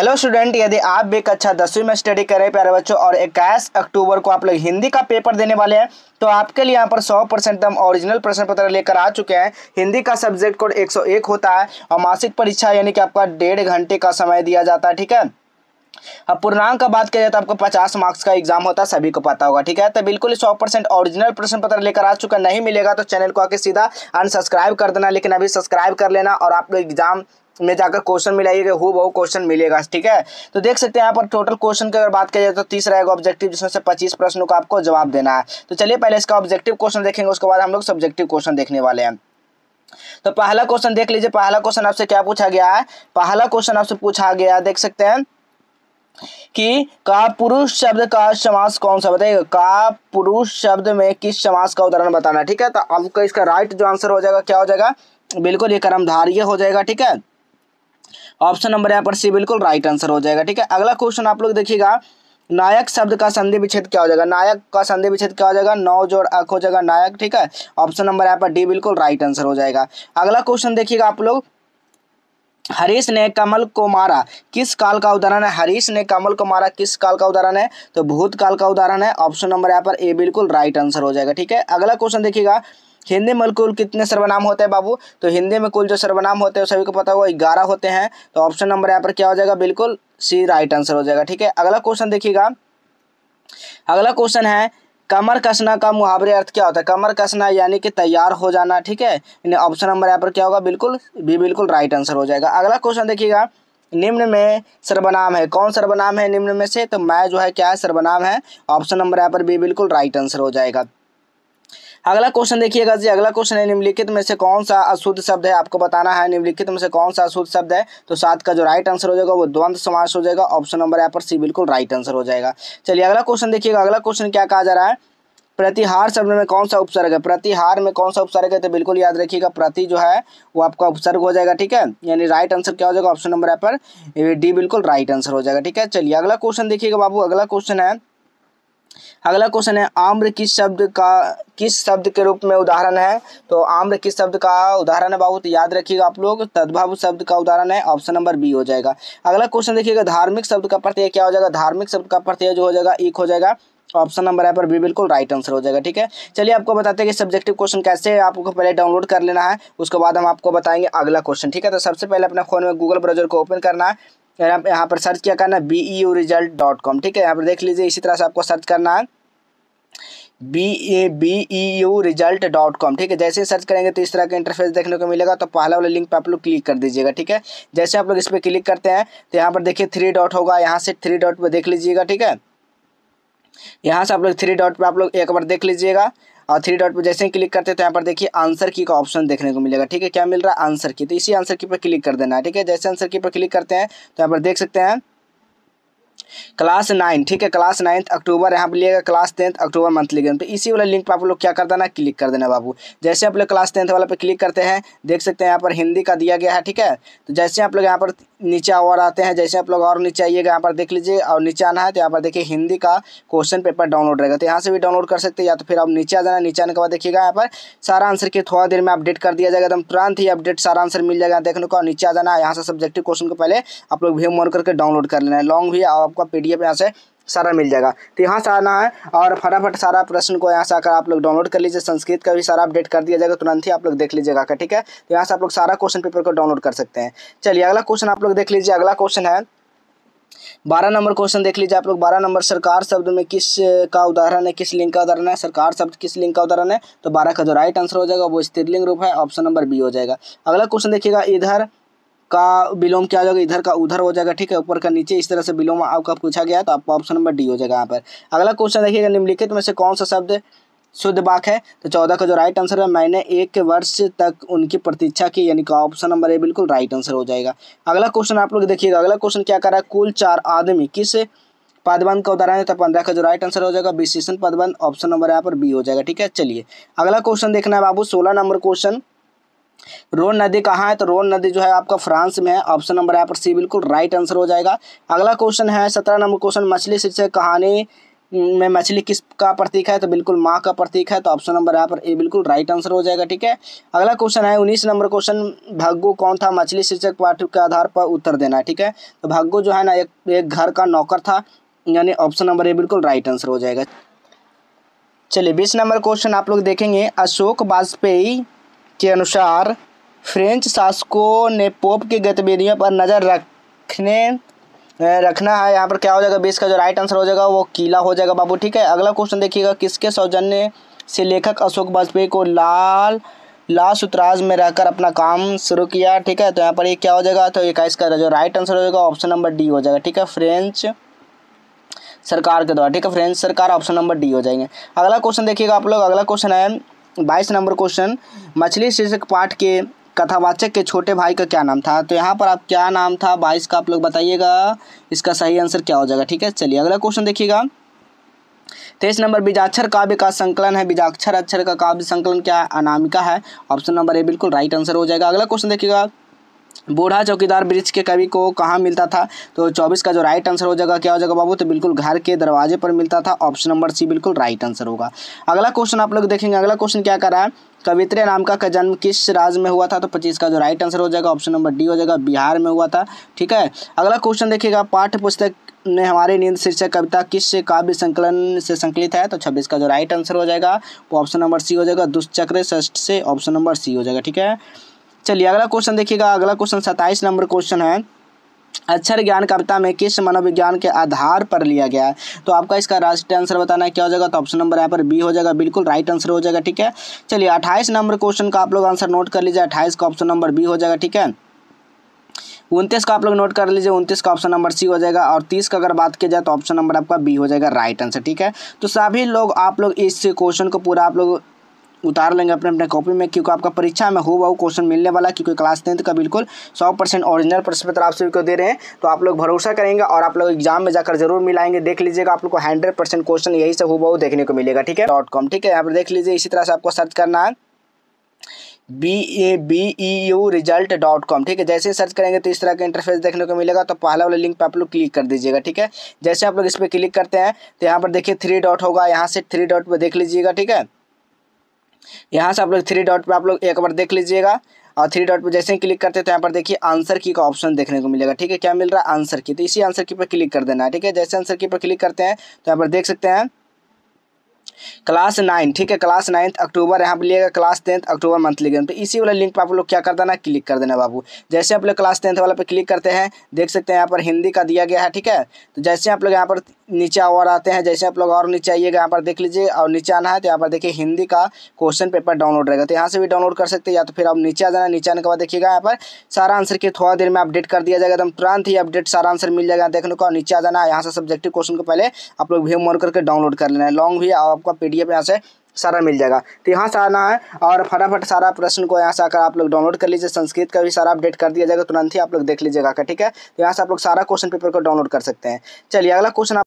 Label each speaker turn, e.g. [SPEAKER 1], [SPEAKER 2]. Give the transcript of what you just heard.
[SPEAKER 1] hello student यदि आप भी कक्षा अच्छा दसवीं में स्टडी कर रहे प्यारे बच्चों और इक्कीस अक्टूबर को आप लोग हिंदी का पेपर देने वाले हैं तो आपके लिए यहाँ पर 100 परसेंट हम ओरिजिनल प्रश्न पत्र लेकर आ चुके हैं हिंदी का सब्जेक्ट कोड 101 होता है और मासिक परीक्षा यानी कि आपका डेढ़ घंटे का समय दिया जाता है ठीक है अब पूर्णांक का बात जाए तो आपको 50 मार्क्स का एग्जाम होता है सभी को पता होगा ठीक है तो बिल्कुल सौ परसेंट ऑरिजिनल प्रश्न पत्र लेकर आ चुका नहीं मिलेगा तो चैनल को आके सीधा अनसब्सक्राइब कर देना लेकिन अभी सब्सक्राइब कर लेना और आप लोग एग्जाम में जाकर क्वेश्चन मिलाइएगा हु बहु क्वेश्चन मिलेगा ठीक है तो देख सकते हैं यहाँ पर टोटल क्वेश्चन की अगर बात किया जाए तो तीस रहेगा ऑब्जेक्टिव जिसमें से पच्चीस प्रश्नों का आपको जवाब देना है तो चलिए पहले इसका ऑब्जेक्टिव क्वेश्चन देखेंगे उसके बाद हम लोग सब्जेक्टिव क्वेश्चन देखने वाले हैं तो पहला क्वेश्चन देख लीजिए पहला क्वेश्चन आपसे क्या पूछा गया है पहला क्वेश्चन आपसे पूछा गया देख सकते हैं कि का पुरुष शब्द का समास कौन सा बताइएगा का पुरुष शब्द में किस समास का उदाहरण बताना ठीक है तो आपका इसका राइट जो आंसर हो जाएगा क्या हो जाएगा बिल्कुल ये कर्मधारिय हो जाएगा ठीक है ऑप्शन नंबर यहाँ पर सी बिल्कुल राइट आंसर हो जाएगा ठीक है अगला क्वेश्चन आप लोग देखिएगा नायक शब्द का संधि विच्छेद क्या हो जाएगा नायक का संधि विच्छेद क्या हो जाएगा नौ जोड़ अक हो जाएगा नायक ठीक है ऑप्शन नंबर यहाँ पर डी बिल्कुल राइट आंसर हो जाएगा अगला क्वेश्चन देखिएगा आप लोग हरीश ने कमल को मारा किस काल का उदाहरण है हरीश ने कमल को मारा किस काल का उदाहरण है तो भूत काल का उदाहरण है ऑप्शन नंबर यहाँ पर ए बिल्कुल राइट आंसर हो जाएगा ठीक है अगला क्वेश्चन देखिएगा हिंदी में कुल कितने सर्वनाम होते हैं बाबू तो हिंदी में कुल जो सर्वनाम होते हैं सभी को पता होगा ग्यारह होते हैं तो ऑप्शन नंबर यहाँ पर क्या हो जाएगा बिल्कुल सी राइट आंसर हो जाएगा ठीक है अगला क्वेश्चन देखिएगा अगला क्वेश्चन है कमर कसना का मुहावरे अर्थ क्या होता है कमर कसना यानी कि तैयार हो जाना ठीक है ऑप्शन नंबर यहाँ पर क्या होगा बिल्कुल भी बिल्कुल राइट आंसर हो जाएगा अगला क्वेश्चन देखिएगा निम्न में सर्वनाम है कौन सर्वनाम है निम्न में से तो मैं जो है क्या है सर्वनाम है ऑप्शन नंबर यहाँ पर बी बिल्कुल राइट आंसर हो जाएगा अगला क्वेश्चन देखिएगा जी अगला क्वेश्चन है निम्नलिखित में से कौन सा अशुद्ध शब्द है आपको बताना है निम्नलिखित में से कौन सा अशुद्ध शब्द है तो सात का जो राइट आंसर हो जाएगा वो द्वंद समास हो जाएगा ऑप्शन नंबर यहाँ पर सी बिल्कुल राइट आंसर हो जाएगा चलिए अगला क्वेश्चन देखिएगा अगला क्वेश्चन क्या कहा जा रहा है प्रतिहार शब्द में कौन सा उपसर्ग है प्रतिहार में कौन सा उपसर्ग है तो बिल्कुल याद रखिएगा प्रति जो है वो आपका उपसर्ग हो जाएगा ठीक है यानी राइट आंसर क्या हो जाएगा ऑप्शन नंबर यहाँ पर डी बिल्कुल राइट आंसर हो जाएगा ठीक है चलिए अगला क्वेश्चन देखिएगा बाबू अगला क्वेश्चन है अगला क्वेश्चन है आम्र किस शब्द का किस शब्द के रूप में उदाहरण है तो आम्र किस शब्द का उदाहरण है बहुत तो याद रखिएगा आप लोग तद्भव शब्द का उदाहरण है ऑप्शन नंबर बी हो जाएगा अगला क्वेश्चन देखिएगा धार्मिक शब्द का प्रत्यय क्या हो जाएगा धार्मिक शब्द का प्रत्यय जो हो जाएगा एक हो जाएगा ऑप्शन नंबर है पर भी बिल्कुल राइट आंसर हो जाएगा ठीक है चलिए आपको बताते हैं कि सब्जेक्टिव क्वेश्चन कैसे आपको पहले डाउनलोड कर लेना है उसके बाद हम आपको बताएंगे अगला क्वेश्चन ठीक है तो सबसे पहले अपने फोन में गूगल ब्राउजर को ओपन करना है फिर यहाँ पर सर्च क्या करना है B E U result dot com ठीक है यहाँ पर देख लीजिए इसी तरह से आपको सर्च करना है B A B E U result dot com ठीक है जैसे सर्च करेंगे तो इस तरह का इंटरफेस देखने को मिलेगा तो पहला वाला लिंक पे आप लोग क्लिक कर दीजिएगा ठीक है जैसे आप लोग इस पर क्लिक करते हैं तो यहाँ पर देखिए थ्री डॉट होगा यहाँ से थ्री डॉट पर देख लीजिएगा ठीक है यहाँ से आप लोग थ्री डॉट पर आप लोग एक बार देख लीजिएगा और थ्री डॉट पर जैसे ही क्लिक करते हैं तो यहाँ पर देखिए आंसर की का ऑप्शन देखने को मिलेगा ठीक है क्या मिल रहा है आंसर की तो इसी आंसर की पर क्लिक कर देना है ठीक है जैसे आंसर की पर क्लिक करते हैं तो यहाँ पर देख सकते हैं क्लास नाइन ठीक है क्लास नाइन्थ अक्टूबर यहाँ पर लिएगा class tenth October monthly exam तो इसी वाला लिंक पर आप लोग क्या कर देना क्लिक कर देना बाबू जैसे आप लोग क्लास टेंथ वाला पर क्लिक करते हैं देख सकते हैं यहाँ पर हिंदी का दिया गया है ठीक है तो जैसे आप लोग यहाँ पर नीचे और आते हैं जैसे आप लोग और नीचे आइएगा यहाँ पर देख लीजिए और नीचे आना है तो यहाँ पर देखिए हिंदी का क्वेश्चन पेपर डाउनलोड रहेगा तो यहाँ से भी डाउनलोड कर सकते हैं या तो फिर आप नीचे आ जाना नीचे आने के बाद देखिएगा यहाँ पर सारा आंसर के थोड़ा देर में अपडेट कर दिया जाएगा एकदम तुरंत ही अपडेट सारा आंसर मिल जाएगा देखने को नीचे आ जाना यहाँ से सब्जेक्टिव क्वेश्चन को पहले आप लोग भी मोड करके डाउनलोड कर लेना है लॉन्ग भी आपको आपका पी यहाँ से सारा मिल जाएगा तो यहाँ से आना है और फटाफट सारा प्रश्न को यहाँ से आकर आप लोग डाउनलोड कर लीजिए संस्कृत का भी सारा अपडेट कर दिया जाएगा तुरंत ही आप लोग देख लीजिएगा का ठीक है तो यहाँ से आप लोग सारा क्वेश्चन पेपर को डाउनलोड कर सकते हैं चलिए अगला क्वेश्चन आप लोग देख लीजिए अगला क्वेश्चन है बारह नंबर क्वेश्चन देख लीजिए आप लोग बारह नंबर सरकार शब्द में किस का उदाहरण है किस लिंग का उदाहरण है सरकार शब्द किस लिंग का उदाहरण है तो बारह का जो राइट आंसर हो जाएगा वो स्त्रीलिंग रूप है ऑप्शन नंबर बी हो जाएगा अगला क्वेश्चन देखिएगा इधर का विलोम क्या हो जाएगा इधर का उधर हो जाएगा ठीक है ऊपर का नीचे इस तरह से विलोम आपका पूछा गया तो आपका ऑप्शन नंबर डी हो जाएगा यहाँ पर अगला क्वेश्चन देखिएगा निम्नलिखित में से कौन सा शब्द शुद्ध बाक है तो चौदह का जो राइट आंसर है मैंने एक वर्ष तक उनकी प्रतीक्षा की यानी कि ऑप्शन नंबर ए बिल्कुल राइट आंसर हो जाएगा अगला क्वेश्चन आप लोग देखिएगा अगला क्वेश्चन क्या कर रहा है कुल चार आदमी किस पदबंध का उदाहरण है तो पंद्रह का जो राइट आंसर हो जाएगा विशेषण पदबंध ऑप्शन नंबर यहाँ पर बी हो जाएगा ठीक है चलिए अगला क्वेश्चन देखना है बाबू सोलह नंबर क्वेश्चन रोन नदी कहाँ है तो रोन नदी जो है आपका फ्रांस में है ऑप्शन नंबर यहाँ पर सी बिल्कुल राइट आंसर हो जाएगा अगला क्वेश्चन है सत्रह नंबर क्वेश्चन मछली शीर्षक कहानी में मछली किस का प्रतीक है तो बिल्कुल माँ का प्रतीक है तो ऑप्शन नंबर यहाँ पर ए बिल्कुल राइट आंसर हो जाएगा ठीक है अगला क्वेश्चन है उन्नीस नंबर क्वेश्चन भग्गो कौन था मछली शीर्षक पाठ के आधार पर उत्तर देना है ठीक है तो भग्गो जो है ना एक एक घर का नौकर था यानी ऑप्शन नंबर ए बिल्कुल राइट आंसर हो जाएगा चलिए बीस नंबर क्वेश्चन आप लोग देखेंगे अशोक वाजपेयी के अनुसार फ्रेंच शासकों ने पोप की गतिविधियों पर नज़र रखने रखना है यहाँ पर क्या हो जाएगा बीस का जो राइट आंसर हो जाएगा वो किला हो जाएगा बाबू ठीक है अगला क्वेश्चन देखिएगा किसके सौजन्य से लेखक अशोक वाजपेयी को लाल लाश उतराज में रहकर अपना काम शुरू किया ठीक है तो यहाँ पर ये क्या हो जाएगा तो इक्कीस का जो राइट आंसर हो जाएगा ऑप्शन नंबर डी हो जाएगा ठीक है फ्रेंच सरकार के द्वारा ठीक है फ्रेंच सरकार ऑप्शन नंबर डी हो जाएंगे अगला क्वेश्चन देखिएगा आप लोग अगला क्वेश्चन है बाईस नंबर क्वेश्चन मछली शीर्षक पाठ के कथावाचक के छोटे भाई का क्या नाम था तो यहाँ पर आप क्या नाम था बाईस का आप लोग बताइएगा इसका सही आंसर क्या हो जाएगा ठीक है चलिए अगला क्वेश्चन देखिएगा तेईस नंबर बीजाक्षर काव्य का संकलन है बीजाक्षर अक्षर का काव्य संकलन क्या है अनामिका है ऑप्शन नंबर ए बिल्कुल राइट आंसर हो जाएगा अगला क्वेश्चन देखिएगा बूढ़ा चौकीदार वृक्ष के कवि को कहाँ मिलता था तो चौबीस का जो राइट आंसर हो जाएगा क्या हो जाएगा बाबू तो बिल्कुल घर के दरवाजे पर मिलता था ऑप्शन नंबर सी बिल्कुल राइट आंसर होगा अगला क्वेश्चन आप लोग देखेंगे अगला क्वेश्चन क्या कर रहा है कवित्रे नाम का जन्म किस राज्य में हुआ था तो पच्चीस का जो राइट आंसर हो जाएगा ऑप्शन नंबर डी हो जाएगा बिहार में हुआ था ठीक है अगला क्वेश्चन देखिएगा पाठ्य पुस्तक ने हमारे नींद शीर्षक कविता किस काव्य संकलन से संकलित है तो छब्बीस का जो राइट आंसर हो जाएगा वो ऑप्शन नंबर सी हो जाएगा दुष्चक्र ष्ठ से ऑप्शन नंबर सी हो जाएगा ठीक है चलिए अगला क्वेश्चन देखिएगा अगला क्वेश्चन सत्ताईस नंबर क्वेश्चन है अक्षर ज्ञान कविता में किस मनोविज्ञान के आधार पर लिया गया है तो आपका इसका राष्ट्रीय आंसर बताना है क्या हो जाएगा तो ऑप्शन नंबर यहाँ पर बी हो जाएगा बिल्कुल राइट आंसर हो जाएगा ठीक है चलिए अट्ठाईस नंबर क्वेश्चन का आप लोग आंसर नोट कर लीजिए अट्ठाईस का ऑप्शन नंबर बी हो जाएगा ठीक है उनतीस का आप लोग नोट कर लीजिए उनतीस का ऑप्शन नंबर सी हो जाएगा और तीस का अगर बात किया जाए तो ऑप्शन नंबर आपका बी हो जाएगा राइट आंसर ठीक है तो सभी लोग आप लोग इस क्वेश्चन को पूरा आप लोग उतार लेंगे अपने अपने कॉपी में क्योंकि आपका परीक्षा में हो वह क्वेश्चन मिलने वाला क्योंकि क्लास टेंथ का बिल्कुल सौ परसेंट ऑरिजिनल प्रश्न पत्र आप सभी को दे रहे हैं तो आप लोग भरोसा करेंगे और आप लोग एग्जाम में जाकर जरूर मिलाएंगे देख लीजिएगा आप लोग को हंड्रेड परसेंट क्वेश्चन यही से हो देखने को मिलेगा ठीक है डॉट कॉम ठीक है यहाँ पर देख लीजिए इसी तरह से आपको सर्च करना है B A B E U result dot com ठीक है जैसे ही सर्च करेंगे तो इस तरह का इंटरफेस देखने को मिलेगा तो पहला वाले लिंक पे आप लोग क्लिक कर दीजिएगा ठीक है जैसे आप लोग इस पर क्लिक करते हैं तो यहाँ पर देखिए थ्री डॉट होगा यहाँ से थ्री डॉट पर देख लीजिएगा ठीक है यहाँ से आप लोग थ्री डॉट पर आप लोग एक बार देख लीजिएगा और थ्री डॉट पर जैसे ही क्लिक करते हैं तो यहाँ पर देखिए आंसर की का ऑप्शन देखने को मिलेगा ठीक है क्या मिल रहा है आंसर की तो इसी आंसर की पर क्लिक कर देना है ठीक है जैसे आंसर की पर क्लिक करते हैं तो यहाँ पर देख सकते हैं क्लास नाइन ठीक है क्लास नाइन्थ अक्टूबर यहाँ पर लिएगा class tenth October monthly exam तो इसी वाला लिंक पर आप लोग क्या कर देना क्लिक कर देना बाबू जैसे आप लोग क्लास टेंथ वाला पे क्लिक करते हैं देख सकते हैं यहाँ पर हिंदी का दिया गया है ठीक है तो जैसे आप लोग यहाँ पर नीचे और आते हैं जैसे आप लोग और नीचे आइएगा यहाँ पर देख लीजिए और नीचे आना है तो यहाँ पर देखिए हिंदी का क्वेश्चन पेपर डाउनलोड रहेगा तो यहाँ से भी डाउनलोड कर सकते हैं या तो फिर आप नीचे आ जाना नीचे आने के बाद देखिएगा यहाँ पर सारा आंसर के थोड़ा देर में अपडेट कर दिया जाएगा एकदम तुरंत ही अपडेट सारा आंसर मिल जाएगा देखने को और नीचे आ जाना है यहाँ से सब्जेक्टिव क्वेश्चन को पहले आप लोग व्यू मोर करके डाउनलोड कर लेना है लॉन्ग भी आपको आपका पी यहाँ से सारा मिल जाएगा तो यहाँ से आना है और फटाफट सारा प्रश्न को यहाँ से आकर आप लोग डाउनलोड कर लीजिए संस्कृत का भी सारा अपडेट कर दिया जाएगा तुरंत ही आप लोग देख लीजिएगा ठीक है तो यहाँ से आप लोग सारा क्वेश्चन पेपर को डाउनलोड कर सकते हैं चलिए अगला क्वेश्चन